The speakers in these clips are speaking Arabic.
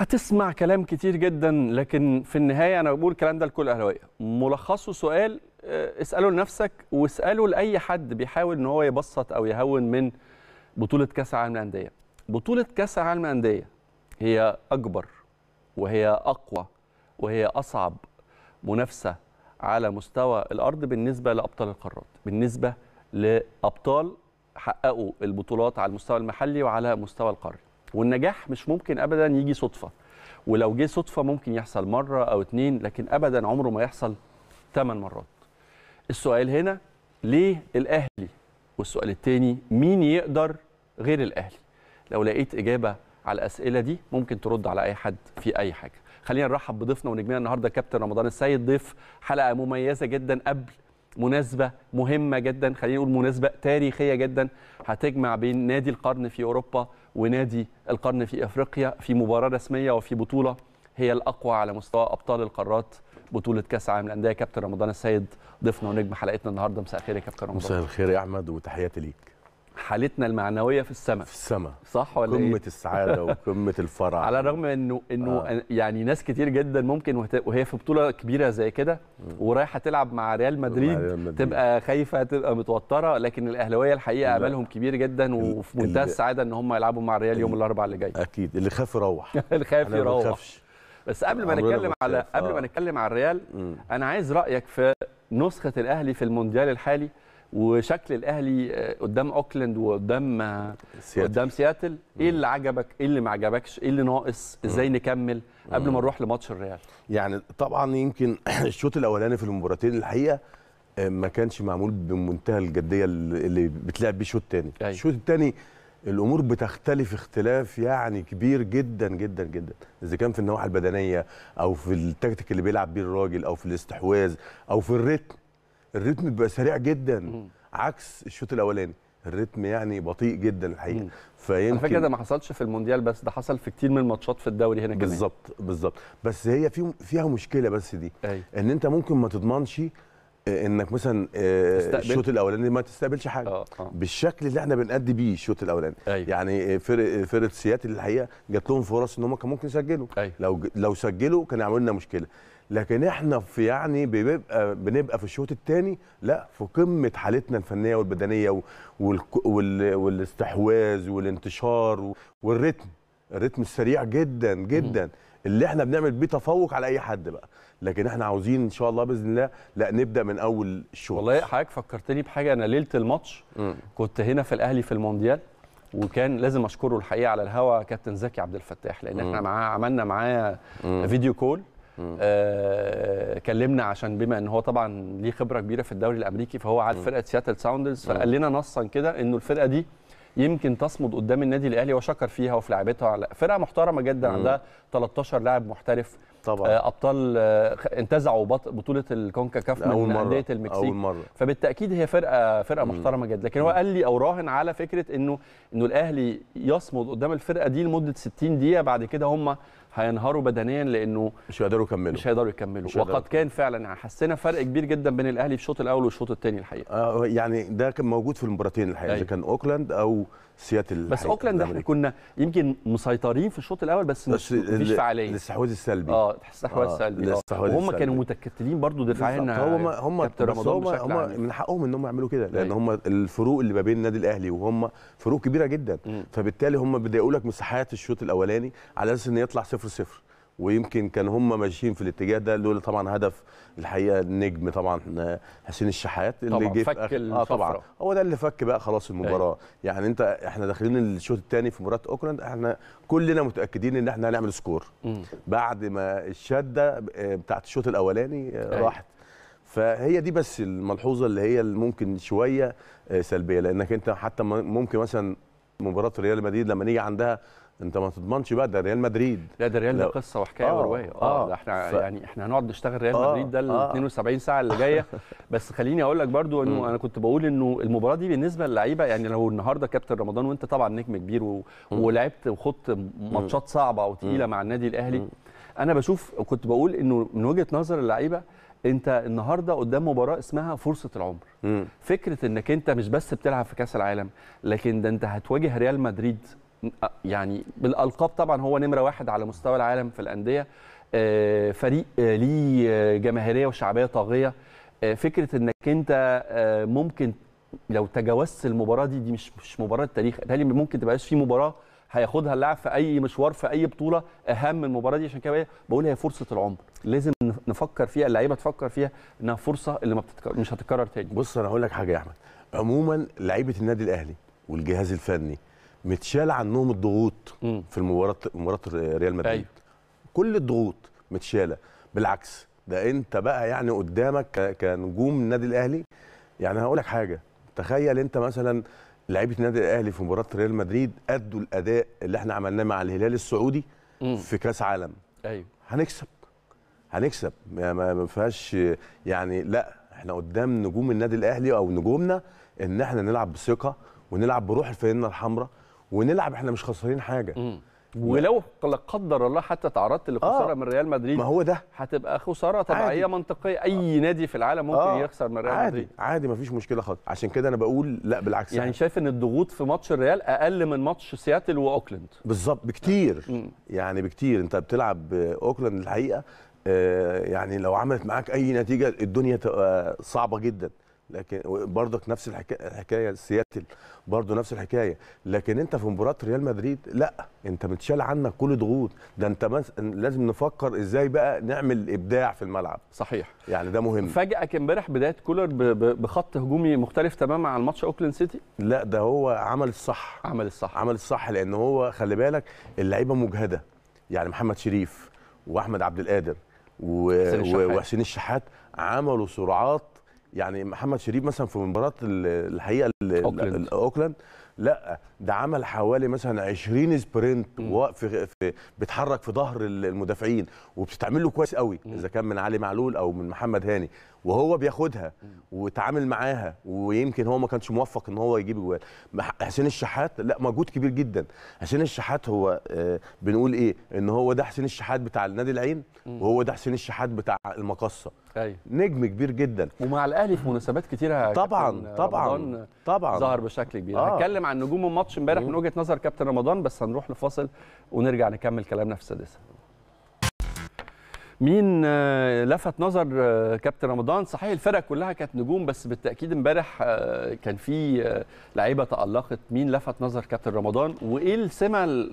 هتسمع كلام كتير جدا لكن في النهايه انا بقول الكلام ده لكل اهلاويه ملخصه سؤال آه، اساله لنفسك واساله لاي حد بيحاول ان هو يبسط او يهون من بطوله كاس العالم للانديه بطوله كاس العالم للانديه هي اكبر وهي اقوى وهي اصعب منافسه على مستوى الارض بالنسبه لابطال القارات بالنسبه لابطال حققوا البطولات على المستوى المحلي وعلى مستوى القاري والنجاح مش ممكن ابدا يجي صدفه ولو جه صدفه ممكن يحصل مره او اتنين لكن ابدا عمره ما يحصل ثمان مرات السؤال هنا ليه الاهلي والسؤال التاني مين يقدر غير الاهلي لو لقيت اجابه على الاسئله دي ممكن ترد على اي حد في اي حاجه خلينا نرحب بضيفنا ونجمنا النهارده كابتن رمضان السيد ضيف حلقه مميزه جدا قبل مناسبه مهمه جدا خلينا نقول مناسبه تاريخيه جدا هتجمع بين نادي القرن في اوروبا ونادي القرن في افريقيا في مباراه رسميه وفي بطوله هي الاقوى على مستوى ابطال القارات بطوله كاس عالم الانديه كابتن رمضان السيد ضيفنا ونجم حلقتنا النهارده مساء الخير يا كابتن رمضان مساء الخير يا احمد وتحياتي ليك حالتنا المعنويه في السماء في السماء صح ولا إيه؟ قمه إيه؟ السعاده وقمه الفرح على الرغم انه انه آه. يعني ناس كتير جدا ممكن وهي في بطوله كبيره زي كده ورايحه تلعب مع ريال مدريد, مدريد تبقى خايفه تبقى متوتره لكن الاهلاويه الحقيقه املهم كبير جدا وفي منتهى السعاده ان هم يلعبوا مع الريال يوم الاربعاء اللي جاي اكيد اللي خاف يروح اللي خاف يروح بس قبل ما نتكلم على قبل ما نتكلم على الريال انا عايز رايك في نسخه الاهلي في المونديال الحالي وشكل الاهلي آه، قدام اوكلاند وقدام آه، سياتل. قدام سياتل ايه اللي عجبك ايه اللي ما عجبكش ايه اللي ناقص ازاي نكمل قبل ما نروح لماتش الريال يعني طبعا يمكن الشوط الاولاني في المباراتين الحقيقه آه، ما كانش معمول بمنتهى الجديه اللي بتلعب بيه الشوط الثاني أيوة. الشوط الثاني الامور بتختلف اختلاف يعني كبير جدا جدا جدا اذا كان في النواحي البدنيه او في التكتيك اللي بيلعب بيه الراجل او في الاستحواذ او في الريتم الريتم بيبقى سريع جدا مم. عكس الشوط الاولاني الريتم يعني بطيء جدا الحقيقه فيمكن على فكره ده ما حصلش في المونديال بس ده حصل في كتير من الماتشات في الدوري هنا كمان بالظبط بالظبط بس هي في فيها مشكله بس دي أي. ان انت ممكن ما تضمنش آه، انك مثلا آه، الشوط الاولاني ما تستقبلش حاجه آه آه. بالشكل اللي احنا بنأدي بيه الشوط الاولاني أي. يعني آه، فرق فرقه سياتل الحقيقه جات لهم فرص ان هم كان ممكن يسجلوا لو لو سجلوا كان يعملوا لنا مشكله لكن احنا في يعني بيبقى بنبقى في الشوط الثاني لا في قمه حالتنا الفنيه والبدنيه والاستحواذ والانتشار والريتم الريتم السريع جدا جدا اللي احنا بنعمل بيه تفوق على اي حد بقى لكن احنا عاوزين ان شاء الله باذن الله لا نبدا من اول الشوط والله حضرتك فكرتني بحاجه انا ليله الماتش كنت هنا في الاهلي في المونديال وكان لازم اشكره الحقيقه على الهوا كابتن زكي عبد الفتاح لان احنا معاه عملنا معاه فيديو كول آه كلمنا عشان بما ان هو طبعا ليه خبره كبيره في الدوري الامريكي فهو عاد فرقه سياتل ساوندرز فقال لنا نصا كده انه الفرقه دي يمكن تصمد قدام النادي الاهلي وشكر فيها وفي لعيبتها فرقه محترمه جدا عندها 13 لاعب محترف طبعا آه، ابطال آه، انتزعوا بطوله الكونكا كاف من انديه المكسيك أول مرة. فبالتاكيد هي فرقه فرقه مم. محترمه جدا لكن هو قال لي او راهن على فكره انه انه الاهلي يصمد قدام الفرقه دي لمده 60 دقيقه بعد كده هم هينهاروا بدنيا لانه مش هيقدروا يكملوا مش هيقدروا يكملوا مش وقد كان فعلا حسينا فرق كبير جدا بين الاهلي في الشوط الاول والشوط الثاني الحقيقه آه يعني ده كان موجود في المباراتين الحقيقه اذا أيوة. كان اوكلاند او سياتل بس اوكلاند احنا كنا يمكن مسيطرين في الشوط الاول بس, بس مش مفيش فعاليه الاستحواذ السلبي اه الاستحواذ آه، السلبي اه وهم كانوا متكتلين برضو دفاعيا يعني هم هم هم هم من حقهم ان هم يعملوا كده لان أيوه. هم الفروق اللي ما بين النادي الاهلي وهم فروق كبيره جدا م. فبالتالي هم بيضيقوا لك مساحات الشوط الاولاني على اساس ان يطلع 0 0 ويمكن كان هم ماشيين في الاتجاه ده لولا طبعا هدف الحقيقه النجم طبعا آه، حسين الشحات اللي جه فك آه طبعا هو ده اللي فك بقى خلاص المباراه أيه. يعني انت احنا داخلين الشوط الثاني في مباراه اوكلاند احنا كلنا متاكدين ان احنا هنعمل سكور م. بعد ما الشده آه، بتاعت الشوط الاولاني أيه. راحت فهي دي بس الملحوظه اللي هي اللي ممكن شويه سلبيه لانك انت حتى ممكن مثلا مباراه ريال مدريد لما نيجي عندها انت ما تضمنش بقى ده ريال مدريد لا ده ريال ده قصه وحكايه آه وروايه اه, آه ده احنا ف... يعني احنا هنقعد نشتغل ريال آه مدريد ده آه. ال 72 ساعه اللي جايه بس خليني اقول لك برضو انه انا كنت بقول انه المباراه دي بالنسبه للعيبه يعني لو النهارده كابتن رمضان وانت طبعا نجم كبير و... ولعبت وخضت ماتشات صعبه وتقيله مع النادي الاهلي انا بشوف كنت بقول انه من وجهه نظر اللعيبه انت النهارده قدام مباراه اسمها فرصه العمر م. فكره انك انت مش بس بتلعب في كاس العالم لكن ده انت هتواجه ريال مدريد يعني بالالقاب طبعا هو نمره واحد على مستوى العالم في الانديه آه، فريق آه، ليه آه، جماهيريه وشعبيه طاغيه فكره انك انت ممكن لو تجاوزت المباراه دي دي مش مش مباراه تاريخ بالتالي ممكن تبقاش في مباراه هياخدها اللاعب في اي مشوار في اي بطوله اهم من المباراه دي عشان كده بقول هي فرصه العمر لازم نفكر فيها اللعيبه تفكر فيها انها فرصه اللي ما بتتكرر مش هتتكرر تاني بص انا هقول لك حاجه يا احمد عموما لعيبه النادي الاهلي والجهاز الفني متشال عنهم الضغوط م. في المباراه مباراه ريال مدريد أيوه. كل الضغوط متشاله بالعكس ده انت بقى يعني قدامك كنجوم النادي الاهلي يعني هقول لك حاجه تخيل انت مثلا لعيبه النادي الاهلي في مباراه ريال مدريد ادوا الاداء اللي احنا عملناه مع الهلال السعودي م. في كاس عالم ايوه هنكسب هنكسب ما فيهاش يعني لا احنا قدام نجوم النادي الاهلي او نجومنا ان احنا نلعب بثقه ونلعب بروح الفانله الحمراء ونلعب احنا مش خسرانين حاجه مم. ولو لا قدر الله حتى تعرضت لخساره آه. من ريال مدريد ما هو ده هتبقى خساره طبيعيه منطقيه اي آه. نادي في العالم ممكن آه. يخسر من ريال عادي. مدريد عادي عادي مفيش مشكله خالص عشان كده انا بقول لا بالعكس يعني شايف ان الضغوط في ماتش الريال اقل من ماتش سياتل واوكلاند بالظبط بكتير مم. يعني بكتير انت بتلعب اوكلاند الحقيقه آه، يعني لو عملت معاك اي نتيجه الدنيا تبقى صعبه جدا لكن برضك نفس الحكايه سياتل برضه نفس الحكايه لكن انت في مباراه ريال مدريد لا انت متشال عنك كل ضغوط ده انت لازم نفكر ازاي بقى نعمل ابداع في الملعب صحيح يعني ده مهم فجاه امبارح بدايه كولر بخط هجومي مختلف تماما عن ماتش اوكلاند سيتي لا ده هو عمل الصح عمل الصح عمل الصح لان هو خلي بالك اللعيبه مجهده يعني محمد شريف واحمد عبد القادر وحسين الشحات عملوا سرعات يعني محمد شريف مثلا في مباراه الحقيقه اوكلاند لا ده عمل حوالي مثلا 20 سبرنت في بيتحرك في ظهر المدافعين وبتتعمل له كويس قوي اذا كان من علي معلول او من محمد هاني وهو بياخدها وتعامل معاها ويمكن هو ما كانش موفق ان هو يجيب جوال حسين الشحات لا مجهود كبير جدا حسين الشحات هو آه، بنقول ايه ان هو ده حسين الشحات بتاع النادي العين وهو ده حسين الشحات بتاع المقصه أيوة. نجم كبير جدا ومع الاهلي في مناسبات كتيره طبعا طبعا طبعا ظهر بشكل كبير آه. هتكلم عن نجوم الماتش ماتش امبارح من وجهه نظر كابتن رمضان بس هنروح لفاصل ونرجع نكمل كلامنا في السادسه مين آه، لفت نظر آه، كابتن رمضان صحيح الفرق كلها كانت نجوم بس بالتاكيد امبارح آه، كان في لعيبه تالقت مين لفت نظر كابتن رمضان وايه السمه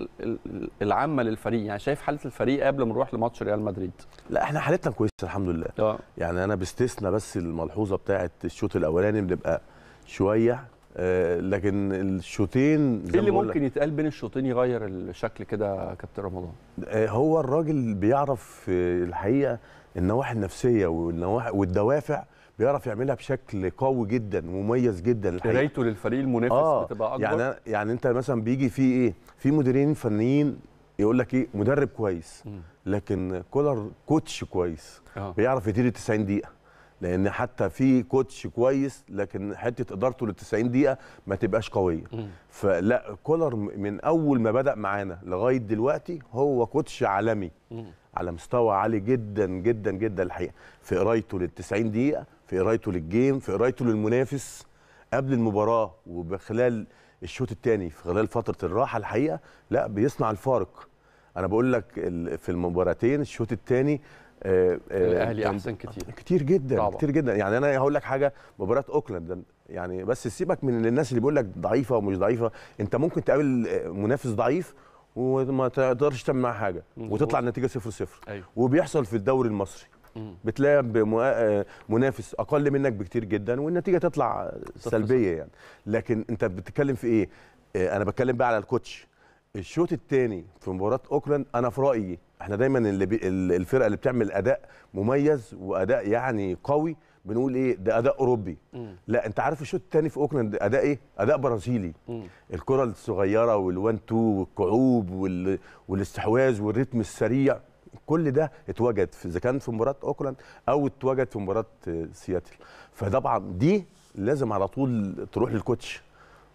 العامه للفريق يعني شايف حاله الفريق قبل ما نروح لماتش ريال مدريد لا احنا حالتنا كويسه الحمد لله أوه. يعني انا باستثناء بس الملحوظه بتاعه الشوط الاولاني بنبقى شويه آه، لكن الشوطين ايه اللي ممكن يتقال بين الشوطين يغير الشكل كده كابتن رمضان؟ آه، هو الراجل بيعرف آه، الحقيقه النواحي النفسيه والنواحي والدوافع بيعرف يعملها بشكل قوي جدا ومميز جدا الحقيقه قرايته للفريق المنافس آه بتبقى اكبر يعني يعني انت مثلا بيجي في ايه؟ في مديرين فنيين يقول لك ايه مدرب كويس لكن كولر كوتش كويس بيعرف يدير 90 دقيقه لان حتى في كوتش كويس لكن حته ادارته لل 90 دقيقه ما تبقاش قويه فلا كولر من اول ما بدا معانا لغايه دلوقتي هو كوتش عالمي على مستوى عالي جدا جدا جدا الحقيقه في قرايته لل 90 دقيقه في قرايته للجيم في قرايته للمنافس قبل المباراه وبخلال الشوط الثاني في خلال فتره الراحه الحقيقه لا بيصنع الفارق انا بقول لك في المباراتين الشوط الثاني آه، آه، الاهلي احسن كتير كتير جدا طبعا. كتير جدا يعني انا هقول لك حاجه مباراه اوكلاند يعني بس سيبك من الناس اللي بيقول لك ضعيفه ومش ضعيفه انت ممكن تقابل آه، منافس ضعيف وما تقدرش تعمل معاه حاجه وتطلع النتيجه 0 0 أيوه. وبيحصل في الدوري المصري بتلاعب منافس اقل منك بكتير جدا والنتيجه تطلع سلبيه يعني لكن انت بتتكلم في ايه انا بتكلم بقى على الكوتش الشوط الثاني في مباراه اوكلاند انا في رايي احنا دايما اللي بي الفرقه اللي بتعمل اداء مميز واداء يعني قوي بنقول ايه ده اداء اوروبي مم. لا انت عارف الشوط الثاني في اوكلاند اداء ايه اداء برازيلي الكره الصغيره والوان تو والكعوب وال... والاستحواذ والريتم السريع كل ده اتوجد في اذا كان في مباراه اوكلاند او اتوجد في مباراه آه، سياتل فطبعا دي لازم على طول تروح للكوتش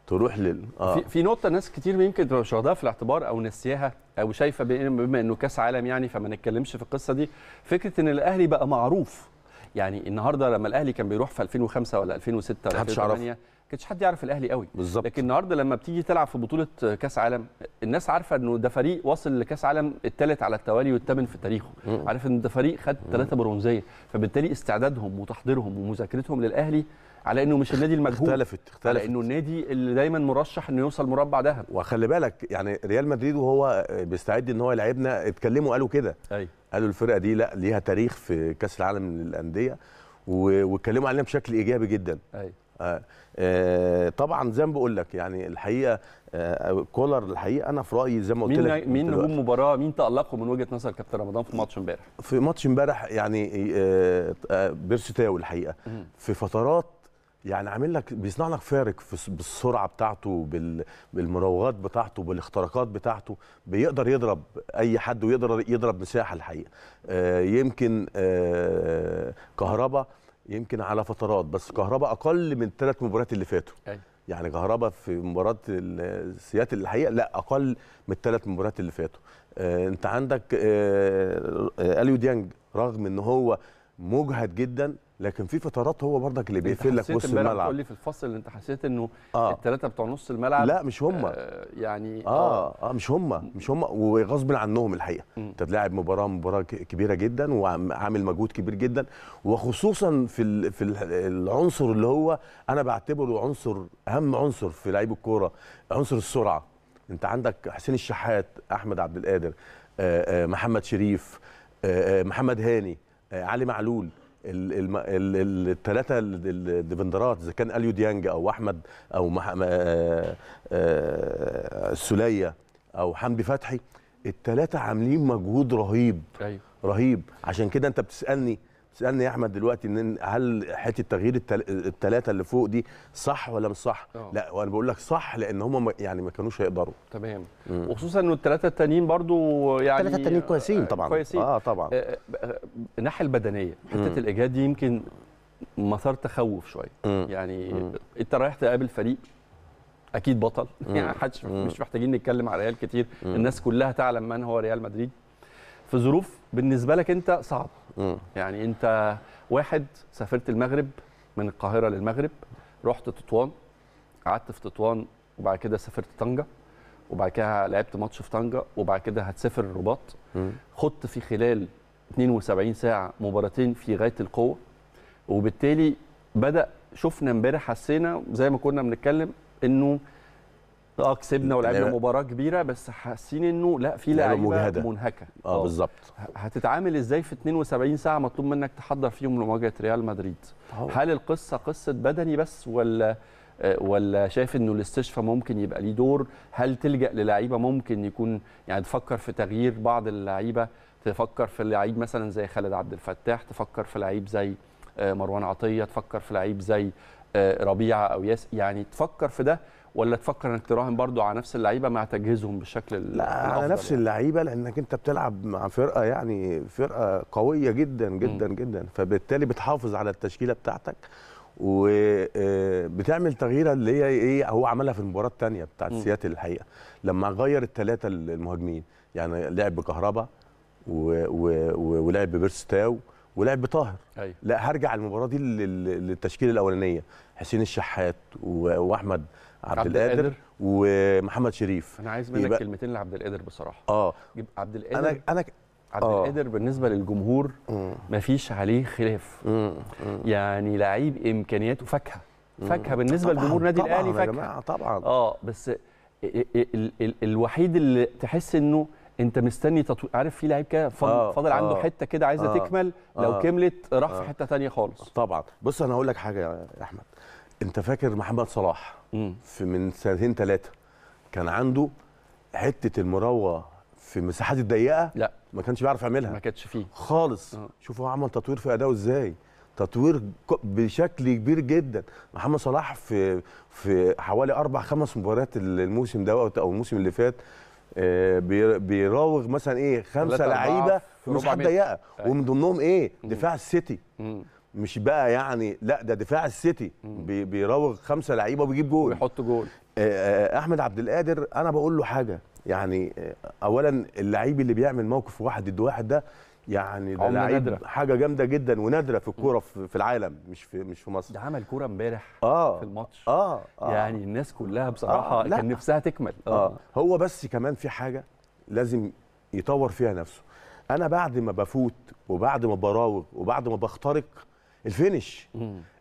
تروح لل آه. في, في نقطه ناس كتير يمكن تبقى مش واخداها في الاعتبار او ناسياها او شايفه بما انه كاس عالم يعني فما نتكلمش في القصه دي فكره ان الاهلي بقى معروف يعني النهارده لما الاهلي كان بيروح في 2005 ولا 2006 ولا 2008 كانش حد يعرف الاهلي قوي بالزبط. لكن النهارده لما بتيجي تلعب في بطوله كاس عالم الناس عارفه انه ده فريق واصل لكاس عالم الثالث على التوالي والثامن في تاريخه عارف ان ده فريق خد ثلاثه برونزيه فبالتالي استعدادهم وتحضيرهم ومذاكرتهم للاهلي على انه مش النادي المجهول اختلفت اختلفت على انه النادي اللي دايما مرشح انه يوصل مربع ذهب وخلي بالك يعني ريال مدريد وهو بيستعد ان هو يلعبنا اتكلموا قالوا كده ايوه قالوا الفرقه دي لا ليها تاريخ في كاس العالم للانديه واتكلموا علينا بشكل ايجابي جدا ايوه آه, آه طبعا زي ما بقول لك يعني الحقيقه آه كولر الحقيقه انا في رايي زي ما قلت لك مين مين نجوم مباراه مين تالقوا من وجهه نظر كابتن رمضان في ماتش امبارح في ماتش امبارح يعني آه, آه، تاو الحقيقه في فترات يعني عامل لك بيصنع لك فارق بالسرعه بتاعته بالمراوغات بتاعته بالاختراقات بتاعته بيقدر يضرب اي حد ويقدر يضرب مساحه الحقيقه آه، يمكن كهرباء آه، كهربا يمكن على فترات بس كهربا اقل من الثلاث مباريات اللي فاتوا أيوة. يعني كهربا في مباراه سياتل الحقيقه لا اقل من الثلاث مباريات اللي فاتوا آه، انت عندك اليو ديانج رغم ان هو مجهد جدا لكن في فترات هو برضك اللي بيقفل لك نص الملعب قول لي في الفصل اللي انت حسيت انه آه. الثلاثه بتوع نص الملعب لا مش هم آه يعني آه, اه اه مش هم مش هم وغصب عنهم الحقيقه انت بتلعب مباراه مباراه كبيره جدا وعامل مجهود كبير جدا وخصوصا في في العنصر اللي هو انا بعتبره عنصر اهم عنصر في لعيب الكوره عنصر السرعه انت عندك حسين الشحات احمد عبد القادر آه، آه، محمد شريف آه، محمد هاني علي معلول الثلاثه الديفندرات اذا كان اليو ديانج او احمد او السليه آه، آه، او حمدي فتحي الثلاثه عاملين مجهود رهيب أيوه. رهيب عشان كده انت بتسالني سالني يا احمد دلوقتي ان هل حته تغيير الثلاثه اللي فوق دي صح ولا مش صح؟ آه. لا وانا بقول لك صح لان هم يعني ما كانوش هيقدروا تمام وخصوصا ان الثلاثه التانيين برضو يعني الثلاثه التانيين كويسين طبعا كويسين اه طبعا آه، آه، الناحيه البدنيه حته الاجهاد دي يمكن مسار تخوف شويه يعني مم. انت رايح تقابل فريق اكيد بطل يعني حدش مش محتاجين نتكلم على ريال كتير الناس كلها تعلم من هو ريال مدريد في ظروف بالنسبه لك انت صعبه يعني انت واحد سافرت المغرب من القاهره للمغرب رحت تطوان قعدت في تطوان وبعد كده سافرت طنجه وبعد كده لعبت ماتش في طنجه وبعد كده هتسافر الرباط خضت في خلال 72 ساعه مباراتين في غايه القوه وبالتالي بدا شفنا امبارح حسينا زي ما كنا بنتكلم انه اه كسبنا ولعبنا يعني مباراه كبيره بس حاسين انه لا في لعيبه منهكه اه بالظبط هتتعامل ازاي في 72 ساعه مطلوب منك تحضر فيهم لمواجهه ريال مدريد أوه. هل القصه قصه بدني بس ولا آه، ولا شايف انه الاستشفاء ممكن يبقى ليه دور هل تلجا للعيبه ممكن يكون يعني تفكر في تغيير بعض اللعيبه تفكر في لعيب مثلا زي خالد عبد الفتاح تفكر في لعيب زي آه، مروان عطيه تفكر في لعيب زي آه، ربيعه او ياس يعني تفكر في ده ولا تفكر انك تراهن برضه على نفس اللعيبه مع تجهيزهم بالشكل لا على نفس يعني. اللعيبه لانك انت بتلعب مع فرقه يعني فرقه قويه جدا جدا م. جدا فبالتالي بتحافظ على التشكيله بتاعتك وبتعمل آه، تغييره اللي هي ايه هو عملها في المباراه الثانيه بتاعت سياتل الحقيقه لما غير الثلاثه المهاجمين يعني لعب بكهربا ولعب ببيرستاو ولعب بطاهر أيوة. لا هرجع المباراه دي للتشكيل الاولانيه حسين الشحات واحمد عبد, القادر ومحمد شريف انا عايز منك يبقى... كلمتين لعبد القادر بصراحه اه عبد القادر انا انا عبد آه. القادر بالنسبه للجمهور مفيش عليه خلاف مم. مم. يعني لعيب امكانياته فاكهه فاكهه بالنسبه لجمهور نادي الاهلي فاكهه طبعا طبعا اه بس ال ال ال الوحيد اللي تحس انه انت مستني تطوير عارف في لعيب كده آه، فاضل عنده آه. حته كده عايزه آه تكمل لو آه كملت راح آه. في حته ثانيه خالص طبعا بص انا هقول لك حاجه يا احمد انت فاكر محمد صلاح في من سنتين ثلاثه كان عنده حته المراوغه في المساحات الضيقه لا ما كانش بيعرف يعملها ما كانتش فيه خالص آه. شوف هو عمل تطوير في اداؤه ازاي تطوير بشكل كبير جدا محمد صلاح في في حوالي اربع خمس مباريات الموسم ده او الموسم اللي فات آه، بيراوغ مثلا ايه خمسه لعيبه في مساحات ضيقه أيوة. ومن ضمنهم ايه دفاع السيتي مش بقى يعني لا ده دفاع السيتي بيراوغ خمسه لعيبه وبيجيب جول ويحط جول آه، آه، احمد عبد القادر انا بقول له حاجه يعني اولا اللعيب اللي بيعمل موقف واحد ضد واحد ده يعني ده لعيب حاجه جامده جدا ونادره في الكوره في العالم مش في مش في مصر ده عمل كوره امبارح آه في الماتش آه, اه يعني الناس كلها بصراحه آه كان نفسها تكمل آه. اه هو بس كمان في حاجه لازم يطور فيها نفسه انا بعد ما بفوت وبعد ما براوغ وبعد ما بخترق الفينش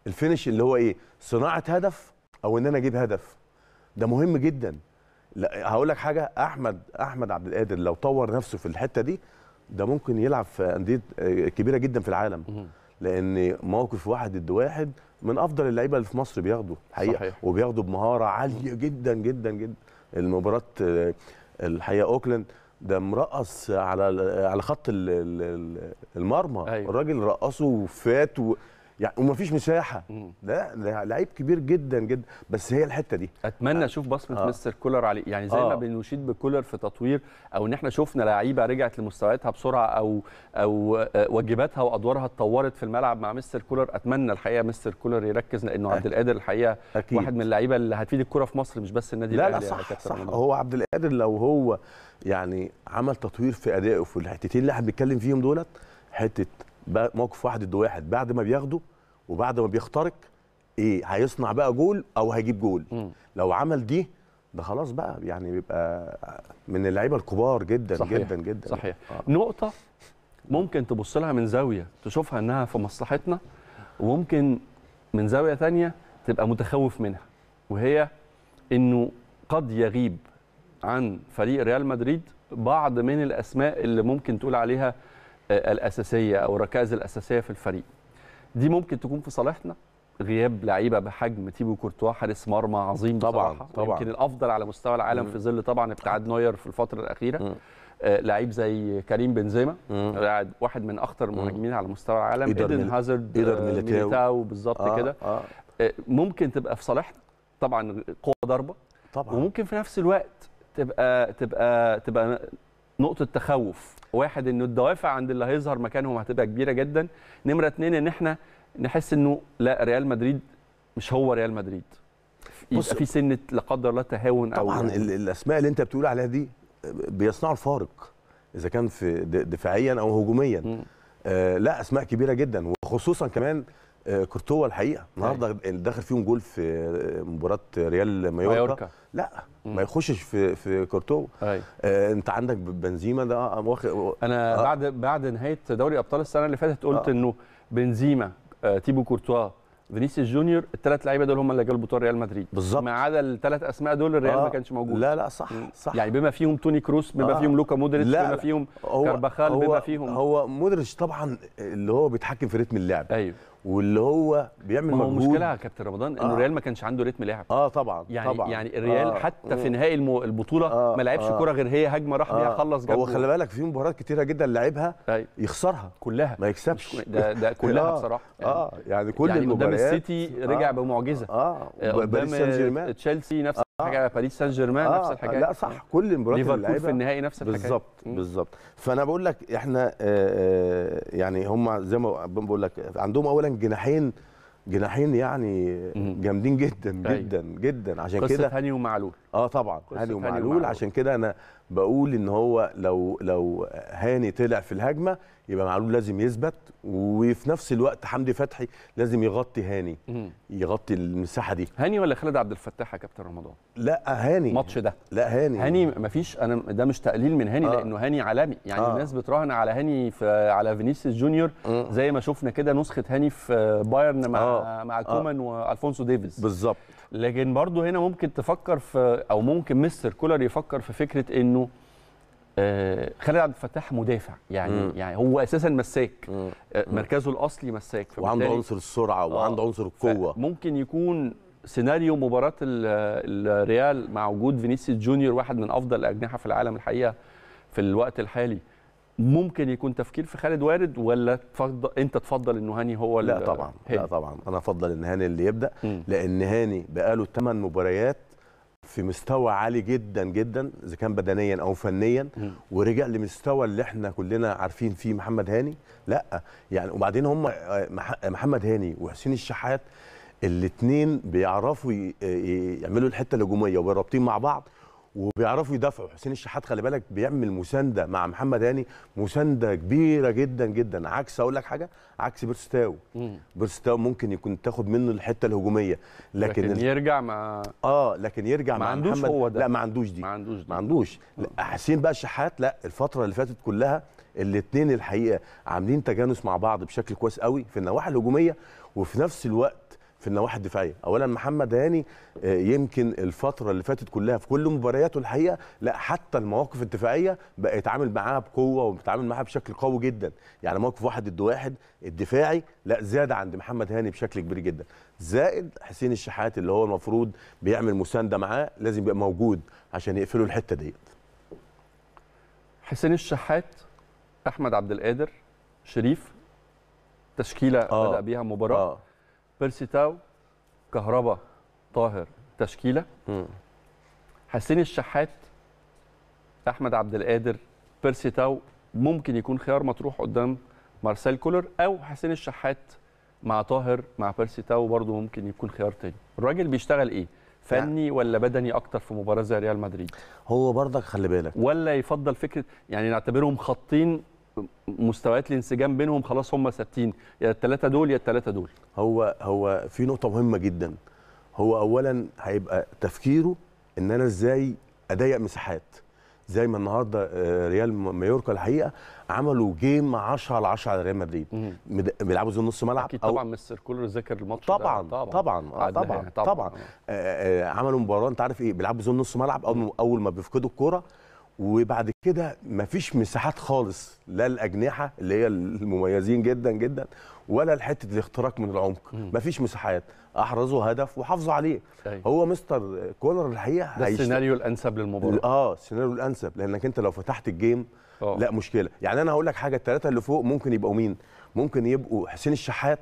الفينش اللي هو ايه صناعه هدف او ان انا اجيب هدف ده مهم جدا لا هقول لك حاجه احمد احمد عبد القادر لو طور نفسه في الحته دي ده ممكن يلعب في انديه آه، كبيره جدا في العالم لان موقف واحد ضد واحد من افضل اللعيبه اللي في مصر بياخده الحقيقه وبياخده بمهاره عاليه جدا جدا جدا المباراه آه، الحقيقه اوكلاند ده مرقص على على خط المرمى أيوة. الراجل رقصه وفات و... يعني ومفيش مساحه لا لعيب كبير جدا جدا بس هي الحته دي اتمنى آه. اشوف بصمه آه. مستر كولر عليه يعني زي آه. ما بنشيد بكولر في تطوير او ان احنا شفنا لعيبه رجعت لمستوياتها بسرعه او او آه، واجباتها وادوارها اتطورت في الملعب مع مستر كولر اتمنى الحقيقه مستر كولر يركز لانه عبد القادر الحقيقه أكيد. واحد من اللعيبه اللي هتفيد الكره في مصر مش بس النادي الاهلي لا, لا يعني صح صح هو عبد القادر لو هو يعني عمل تطوير في ادائه في الحتتين اللي احنا بنتكلم فيهم دولت حته موقف واحد ضد واحد بعد ما بياخده وبعد ما بيخترق ايه هيصنع بقى جول او هيجيب جول م. لو عمل دي ده خلاص بقى يعني بيبقى من اللعيبه الكبار جدا صحيح. جدا جدا صحيح آه. نقطه ممكن تبص لها من زاويه تشوفها انها في مصلحتنا وممكن من زاويه ثانيه تبقى متخوف منها وهي انه قد يغيب عن فريق ريال مدريد بعض من الاسماء اللي ممكن تقول عليها الاساسيه او الركائز الاساسيه في الفريق دي ممكن تكون في صالحنا غياب لعيبه بحجم تيبو كورتوا حارس مرمى عظيم طبعا بصراحة. طبعا يمكن الافضل على مستوى العالم مم. في ظل طبعا ابتعاد نوير في الفتره الاخيره مم. آه لعيب زي كريم بنزيما قاعد واحد من اخطر المهاجمين على مستوى العالم ايدن ميل... هازارد ايدن آه، ميليتاو بالظبط آه كده آه. آه ممكن تبقى في صالحنا طبعا قوه ضربه طبعا وممكن في نفس الوقت تبقى تبقى تبقى نقطه تخوف واحد انه الدوافع عند اللي هيظهر مكانهم هتبقى كبيره جدا نمره اتنين ان احنا نحس انه لا ريال مدريد مش هو ريال مدريد بص في سنه لا قدر الله تهاون او طبعا يعني. الاسماء اللي انت بتقول عليها دي بيصنعوا الفارق اذا كان في دفاعيا او هجوميا آه لا اسماء كبيره جدا وخصوصا كمان آه، كورتوا الحقيقه أيوة. النهارده يعني دخل فيهم جول في آه، مباراه ريال مايوركا لا ما يخشش في في كورتوا أيوة. آه انت عندك بنزيما ده آه، واخد انا آه. بعد بعد نهايه دوري ابطال السنه اللي فاتت قلت آه. انه بنزيما آه تيبو كورتوا فينيسيوس جونيور الثلاث لعيبه دول هم اللي جابوا بطوله ريال مدريد بالظبط ما عدا الثلاث اسماء دول الريال آه. ما كانش موجود لا لا صح صح يعني بما فيهم توني كروس بما آه. فيهم لوكا مودريتش بما فيهم كارباخال بما فيهم هو مودريتش طبعا اللي هو بيتحكم في رتم اللعب ايوه واللي هو بيعمل مجهود المشكله يا كابتن رمضان انه آه. الريال ما كانش عنده رتم لعب اه طبعا يعني طبعا يعني الريال آه. حتى في نهائي البطوله آه. ما لعبش آه. كوره غير هي هجمه راح آه. بيها خلص جابها هو خلي بالك في مباريات كتيره جدا لعبها أي. طيب. يخسرها كلها ما يكسبش ده ده كلها آه. بصراحه يعني اه يعني كل يعني المباريات قدام السيتي رجع آه. بمعجزه اه, آه. جيرمان تشيلسي نفس حاجه آه. باريس سان جيرمان آه نفس الحكايه لا صح كل مباريات ليفربول في النهائي نفس الحكايه بالظبط بالظبط فانا بقول لك احنا آه، آه، يعني هم زي ما بقول لك عندهم اولا جناحين جناحين يعني جامدين جدا أيوه. جدا جدا عشان كده قصه هاني ومعلول اه طبعا هاني ومعلول عشان كده انا بقول ان هو لو لو هاني طلع في الهجمه يبقى معلول لازم يثبت وفي نفس الوقت حمدي فتحي لازم يغطي هاني يغطي المساحه دي هاني ولا خالد عبد الفتاح يا كابتن رمضان لا هاني الماتش ده لا هاني هاني مفيش انا ده مش تقليل من هاني آه. لانه هاني عالمي يعني آه. الناس بتراهن على هاني في على فينيسيوس جونيور زي ما شفنا كده نسخه هاني في بايرن مع آه. مع كومان آه. والفونسو ديفيز بالظبط لكن برضو هنا ممكن تفكر في او ممكن مستر كولر يفكر في فكره انه آه، خالد عبد الفتاح مدافع يعني مم. يعني هو اساسا مساك مم. آه، مركزه الاصلي مساك وعنده عنصر السرعه آه. وعنده عنصر القوه ممكن يكون سيناريو مباراه الريال مع وجود فينيسيوس جونيور واحد من افضل الاجنحه في العالم الحقيقه في الوقت الحالي ممكن يكون تفكير في خالد وارد ولا تفضل انت تفضل انه هاني هو لا طبعا هي. لا طبعا انا افضل ان هاني اللي يبدا م. لان هاني بقاله 8 مباريات في مستوى عالي جدا جدا اذا كان بدنيا او فنيا م. ورجع لمستوى اللي احنا كلنا عارفين فيه محمد هاني لا يعني وبعدين هم محمد هاني وحسين الشحات الاثنين بيعرفوا يعملوا الحته الهجوميه ورابطين مع بعض وبيعرفوا يدافعوا حسين الشحات خلي بالك بيعمل مسانده مع محمد هاني مسانده كبيره جدا جدا عكس اقول لك حاجه عكس بيرستاو بيرستاو ممكن يكون تاخد منه الحته الهجوميه لكن, لكن يرجع مع اه لكن يرجع مع محمد هو ده. لا ما عندوش دي ما عندوش دي. ما عندوش حسين بقى الشحات لا الفتره اللي فاتت كلها الاثنين الحقيقه عاملين تجانس مع بعض بشكل كويس قوي في النواحي الهجوميه وفي نفس الوقت في النواحي الدفاعيه اولا محمد هاني آه، يمكن الفتره اللي فاتت كلها في كل مبارياته الحقيقه لا حتى المواقف الدفاعيه بقى يتعامل معاها بقوه وبيتعامل معاها بشكل قوي جدا يعني موقف واحد ضد واحد الدفاعي لا زاد عند محمد هاني بشكل كبير جدا زائد حسين الشحات اللي هو المفروض بيعمل مسانده معاه لازم يبقى موجود عشان يقفلوا الحته ديت حسين الشحات احمد عبد القادر شريف تشكيله آه. بدا بيها مباراه آه. بيرسي تاو كهربا طاهر تشكيله حسين الشحات احمد عبد القادر بيرسي تاو ممكن يكون خيار مطروح قدام مارسيل كولر او حسين الشحات مع طاهر مع بيرسي تاو برضه ممكن يكون خيار تاني الراجل بيشتغل ايه فني يعني ولا بدني اكتر في مباراه زي ريال مدريد هو برضك خلي بالك ولا يفضل فكره يعني نعتبرهم خطين مستويات الانسجام بينهم خلاص هم ثابتين يا الثلاثه دول يا الثلاثه دول هو هو في نقطه مهمه جدا هو اولا هيبقى تفكيره ان انا ازاي اضيق مساحات زي ما النهارده آه، ريال مايوركا الحقيقه عملوا جيم 10 على 10 على ريال مدريد بيلعبوا زي نص ملعب اكيد طبعا مستر كولر ذاكر الماتش طبعا ده. طبعا طبعا طبعا, آه، طبعا. طبعا. آه، عملوا مباراه انت عارف ايه بيلعبوا زي نص ملعب اول ما بيفقدوا الكوره وبعد كده مفيش مساحات خالص لا الاجنحه اللي هي المميزين جدا جدا ولا حته الاختراق من العمق مفيش مساحات احرزوا هدف وحافظوا عليه أيوة. هو مستر كولر الحقيقه ده السيناريو الانسب للمباراه اه السيناريو الانسب لانك انت لو فتحت الجيم أوه. لا مشكله يعني انا هقول لك حاجه الثلاثه اللي فوق ممكن يبقوا مين ممكن يبقوا حسين الشحات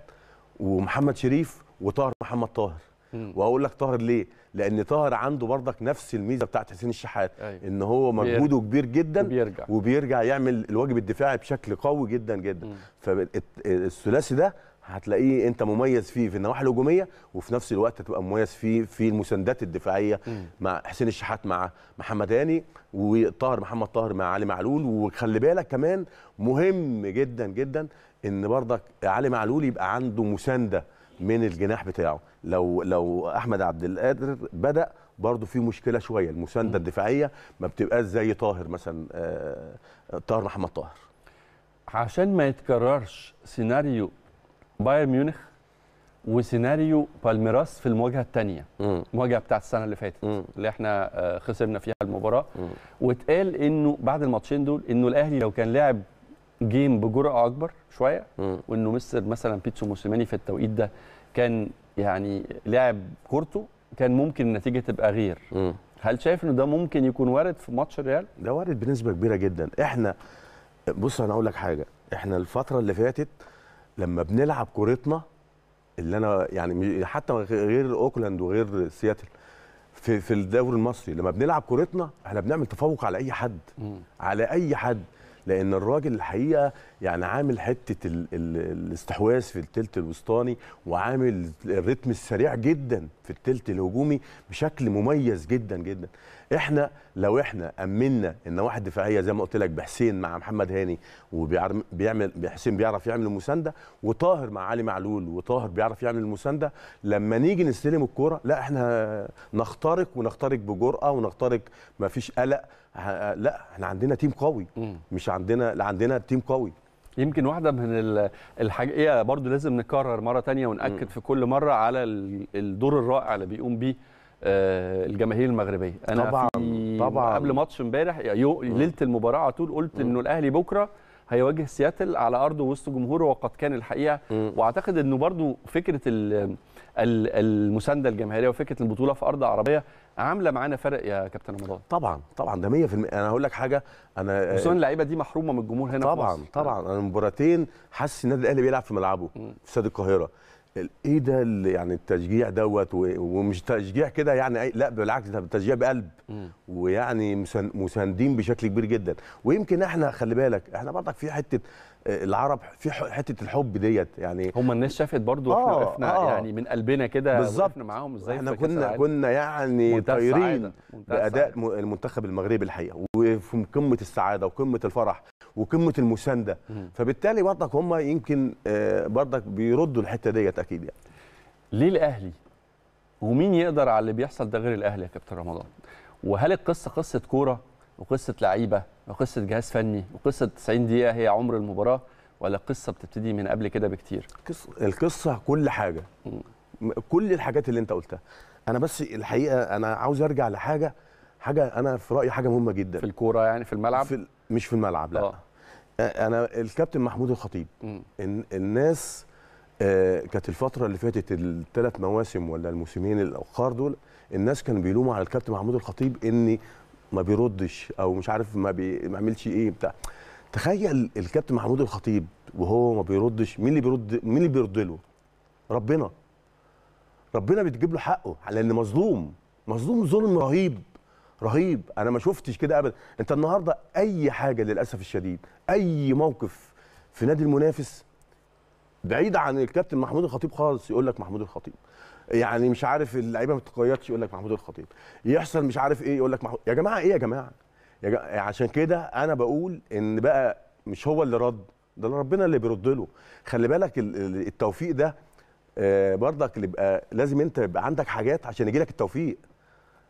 ومحمد شريف وطاهر محمد طاهر وهقول لك طاهر ليه لان طاهر عنده برضك نفس الميزه بتاعت حسين الشحات أيوة. ان هو مجهوده كبير جدا وبيرجع. وبيرجع يعمل الواجب الدفاعي بشكل قوي جدا جدا فالثلاثي ده هتلاقيه انت مميز فيه في النواحي الهجوميه وفي نفس الوقت هتبقى مميز فيه في المساندات الدفاعيه م. مع حسين الشحات مع محمد هاني وطاهر محمد طاهر مع علي معلول وخلي بالك كمان مهم جدا جدا ان برضك علي معلول يبقى عنده مسانده من الجناح بتاعه لو لو احمد عبد القادر بدا برضه في مشكله شويه المسانده الدفاعيه ما بتبقاش زي طاهر مثلا آه، آه، طاهر احمد طاهر عشان ما يتكررش سيناريو بايرن ميونخ وسيناريو بالميراس في المواجهه الثانيه المواجهه بتاعت السنه اللي فاتت اللي احنا آه، خسرنا فيها المباراه واتقال انه بعد الماتشين دول انه الاهلي لو كان لعب جيم بجرأه اكبر شويه وانه مستر مثلا بيتسو موسيماني في التوقيت ده كان يعني لعب كورته كان ممكن النتيجه تبقى غير م. هل شايف انه ده ممكن يكون وارد في ماتش الريال؟ ده وارد بنسبه كبيره جدا، احنا بص انا اقول لك حاجه، احنا الفتره اللي فاتت لما بنلعب كورتنا اللي انا يعني حتى غير اوكلاند وغير سياتل في في الدوري المصري لما بنلعب كورتنا احنا بنعمل تفوق على اي حد م. على اي حد لان الراجل الحقيقه يعني عامل حته الـ الـ الاستحواذ في الثلث الوسطاني وعامل الريتم السريع جدا في الثلث الهجومي بشكل مميز جدا جدا احنا لو احنا امنا ان واحد دفاعيه زي ما قلت لك بحسين مع محمد هاني وبيعمل بحسين بيعرف يعمل المسانده وطاهر مع علي معلول وطاهر بيعرف يعمل المسانده لما نيجي نستلم الكوره لا احنا نخترق ونخترق بجرأه ونخترق ما فيش قلق لا احنا عندنا تيم قوي مم. مش عندنا لا عندنا تيم قوي يمكن واحدة من الحقيقة برضو لازم نكرر مرة تانية ونأكد م. في كل مرة على الدور الرائع اللي بيقوم بيه آه، الجماهير المغربية أنا طبعا في طبعا قبل ماتش امبارح ليلة المباراة على طول قلت إنه الأهلي بكرة هيواجه سياتل على أرضه وسط جمهوره وقد كان الحقيقة م. وأعتقد إنه برضو فكرة ال المسانده الجماهيريه وفكره البطوله في ارض عربيه عامله معانا فرق يا كابتن رمضان طبعا طبعا ده 100% انا هقول لك حاجه انا خصوصا اللعيبه دي محرومه من الجمهور هنا طبعا في طبعا انا مباراتين حاسس النادي الاهلي بيلعب في ملعبه في استاد القاهره ايه ده يعني التشجيع دوت ومش تشجيع كده يعني لا بالعكس ده تشجيع بقلب ويعني مساندين بشكل كبير جدا ويمكن احنا خلي بالك احنا برضك في حته العرب في حته الحب ديت يعني هم الناس شافت برضو آه، احنا آه وقفنا آه يعني من قلبنا كده بالظبط معاهم ازاي احنا كنا كنا يعني طايرين باداء المنتخب المغربي الحقيقه وفي قمه السعاده وقمه الفرح وقمه المسانده فبالتالي برضك هم يمكن آه، برضك بيردوا الحته ديت اكيد يعني ليه الاهلي ومين يقدر على اللي بيحصل ده غير الاهلي يا كابتن رمضان وهل القصه قصه كوره وقصه لعيبه قصه جهاز فني وقصه 90 دقيقه هي عمر المباراه ولا قصه بتبتدي من قبل كده بكتير القصه كل حاجه كل الحاجات اللي انت قلتها انا بس الحقيقه انا عاوز ارجع لحاجه حاجه انا في رايي حاجه مهمه جدا في الكوره يعني في الملعب في مش في الملعب لا أوه. انا الكابتن محمود الخطيب إن الناس آه كانت الفتره اللي فاتت الثلاث مواسم ولا الموسمين الاخر دول الناس كانوا بيلوموا على الكابتن محمود الخطيب ان ما بيردش او مش عارف ما بيعملش ايه بتاع تخيل الكابتن محمود الخطيب وهو ما بيردش مين اللي بيرد مين اللي بيرد له ربنا ربنا بتجيب له حقه لان مظلوم مظلوم ظلم رهيب رهيب انا ما شفتش كده ابدا انت النهارده اي حاجه للاسف الشديد اي موقف في نادي المنافس بعيد عن الكابتن محمود الخطيب خالص يقول لك محمود الخطيب يعني مش عارف اللعيبه ما بتتقيدش يقول لك محمود الخطيب يحصل مش عارف ايه يقول لك محمود يا جماعه ايه يا جماعه يا جماعة يعني عشان كده انا بقول ان بقى مش هو اللي رد ده ربنا اللي بيرد له خلي بالك التوفيق ده آه، برضك اللي يبقى لازم انت يبقى عندك حاجات عشان يجي لك التوفيق